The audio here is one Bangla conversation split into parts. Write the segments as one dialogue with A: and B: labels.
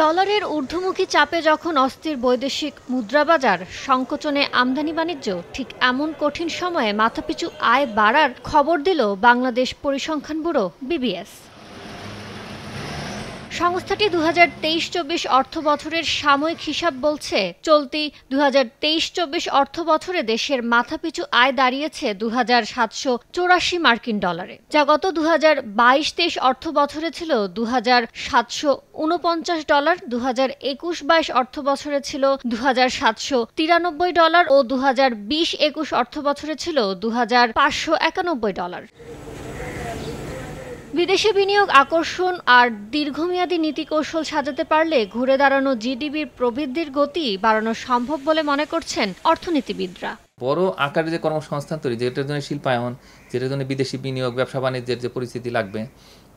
A: ডলারের ঊর্ধ্বমুখী চাপে যখন অস্থির বৈদেশিক মুদ্রাবাজার সংকোচনে আমদানি বাণিজ্য ঠিক এমন কঠিন সময়ে মাথাপিছু আয় বাড়ার খবর দিল বাংলাদেশ পরিসংখ্যান ব্যুরো বিবিএস সংস্থাটি দু হাজার তেইশ চব্বিশ অর্থ বছরের সাময়িক হিসাব বলছে চলতি দু হাজার তেইশ চব্বিশ অর্থ বছরে দেশের মাথাপিছু আয় দাঁড়িয়েছে দু হাজার সাতশো চৌরাশি মার্কিন ডলারে যা গত দু হাজার বাইশ তেইশ অর্থ বছরে ছিল দু হাজার সাতশো উনপঞ্চাশ ডলার দু হাজার একুশ বাইশ অর্থ বছরে ছিল দু হাজার সাতশো তিরানব্বই ডলার ও দু হাজার বিশ একুশ অর্থ বছরে ছিল দু হাজার পাঁচশো একানব্বই ডলার বিদেশি বিনিয়োগ আকর্ষণ আর দীর্ঘমেয়াদী নীতি কৌশল সাজাতে পারলে ঘুরে দাঁড়ানো জিডিপির প্রবৃদ্ধির গতি বাড়ানো সম্ভব বলে মনে করছেন অর্থনীতিবিদরা
B: বড় আকারে যে কর্মসংস্থান তৈরি যেটার জন্য শিল্পায়ন যেটার জন্য বিদেশি বিনিয়োগ ব্যবসা বাণিজ্যের যে পরিস্থিতি লাগবে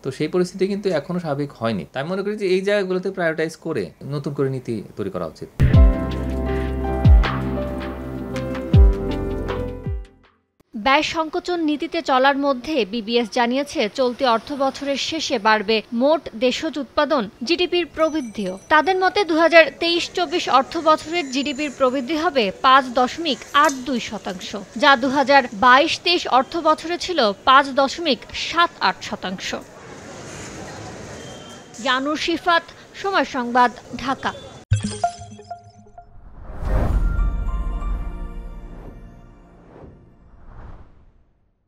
B: তো সেই পরিস্থিতি কিন্তু এখনো স্বাভাবিক হয়নি তাই মনে করি যে এই জায়গাগুলোতে প্রায়োরিটাইজ করে নতুন করে নীতি তৈরি করা উচিত
A: ব্যয় সংকোচন নীতিতে চলার মধ্যে বিবিএস জানিয়েছে চলতি অর্থ বছরের শেষে বাড়বে মোট দেশজ উৎপাদন জিডিপির প্রবৃদ্ধিও তাদের মতে দু হাজার তেইশ চব্বিশ অর্থ বছরের জিডিপির প্রবৃদ্ধি হবে পাঁচ দশমিক আট দুই শতাংশ যা দু হাজার বাইশ তেইশ অর্থ বছরে ছিল পাঁচ দশমিক সাত আট শতাংশ জানুর শিফাত সময় সংবাদ ঢাকা